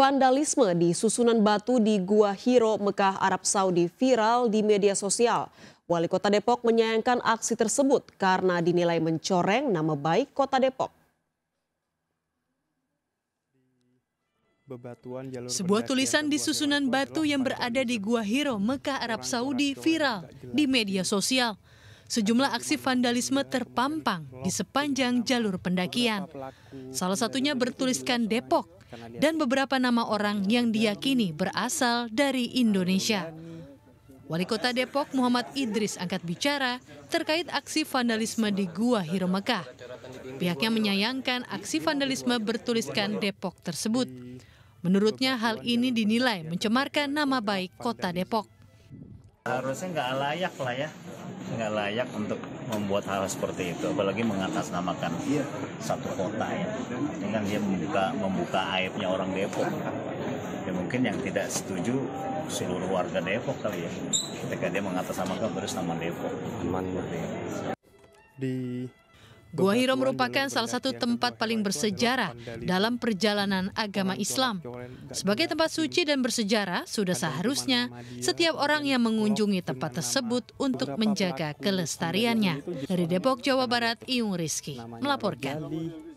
Vandalisme di susunan batu di Gua Hiro, Mekah, Arab Saudi viral di media sosial. Wali Kota Depok menyayangkan aksi tersebut karena dinilai mencoreng nama baik Kota Depok. Sebuah tulisan di susunan batu yang berada di Gua Hiro, Mekah, Arab Saudi viral di media sosial sejumlah aksi vandalisme terpampang di sepanjang jalur pendakian. Salah satunya bertuliskan Depok dan beberapa nama orang yang diyakini berasal dari Indonesia. Wali Kota Depok Muhammad Idris angkat bicara terkait aksi vandalisme di Gua Hiro Mekah. Pihaknya menyayangkan aksi vandalisme bertuliskan Depok tersebut. Menurutnya hal ini dinilai mencemarkan nama baik Kota Depok. Harusnya nggak layak lah ya nggak layak untuk membuat hal seperti itu apalagi mengatasnamakan iya. satu kota ya ini kan dia membuka membuka aibnya orang Depok ya mungkin yang tidak setuju seluruh warga Depok kali ya ketika dia mengatasnamakan terus nama Depok aman di Gua Hiro merupakan salah satu tempat paling bersejarah dalam perjalanan agama Islam. Sebagai tempat suci dan bersejarah, sudah seharusnya setiap orang yang mengunjungi tempat tersebut untuk menjaga kelestariannya. Dari Depok, Jawa Barat, Iung Rizky melaporkan.